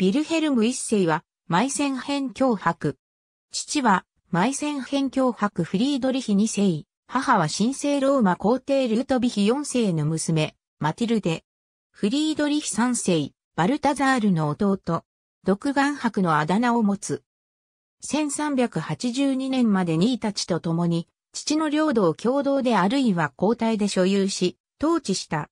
ビルヘルム一世は、マイセンヘ脅迫。父は、マイセンヘ脅迫フリードリヒ二世。母は神聖ローマ皇帝ルートビヒ四世の娘、マティルデ。フリードリヒ三世、バルタザールの弟。独眼博のあだ名を持つ。1382年までにいたちと共に、父の領土を共同であるいは交代で所有し、統治した。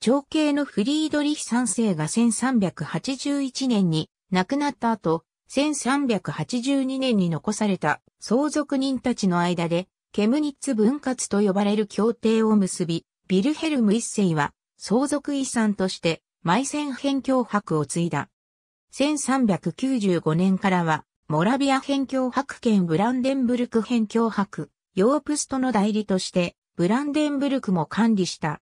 長兄のフリードリヒ三世が1381年に亡くなった後、1382年に残された相続人たちの間で、ケムニッツ分割と呼ばれる協定を結び、ビルヘルム一世は相続遺産として埋線辺境博を継いだ。1395年からは、モラビア辺境博兼ブランデンブルク辺境博、ヨープストの代理として、ブランデンブルクも管理した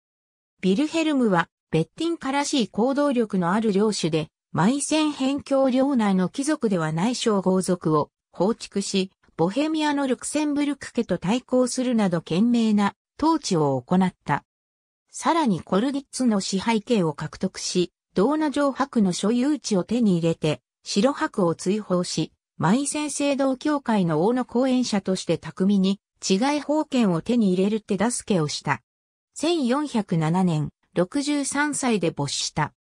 ビルヘルムは、ベッティンからしい行動力のある領主で、埋線辺境領内の貴族ではない小豪族を放逐し、ボヘミアのルクセンブルク家と対抗するなど懸命な統治を行った。さらにコルディッツの支配権を獲得し、ドーナ城白の所有地を手に入れて、白白を追放し、埋線聖堂協会の王の後援者として巧みに、違い法権を手に入れる手助けをした。1407年、63歳で没した。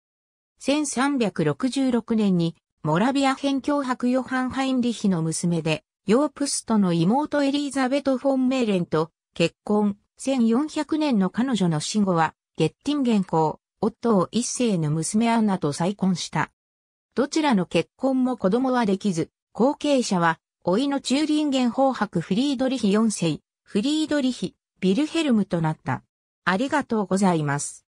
1366年に、モラビア編境伯ヨハン・ハインリヒの娘で、ヨープストの妹エリーザベト・フォン・メーレンと結婚。1400年の彼女の死後は、ゲッティンゲン公、夫を一世の娘アンナと再婚した。どちらの結婚も子供はできず、後継者は、老いのチューリンゲン法白フリードリヒ4世、フリードリヒ、ビルヘルムとなった。ありがとうございます。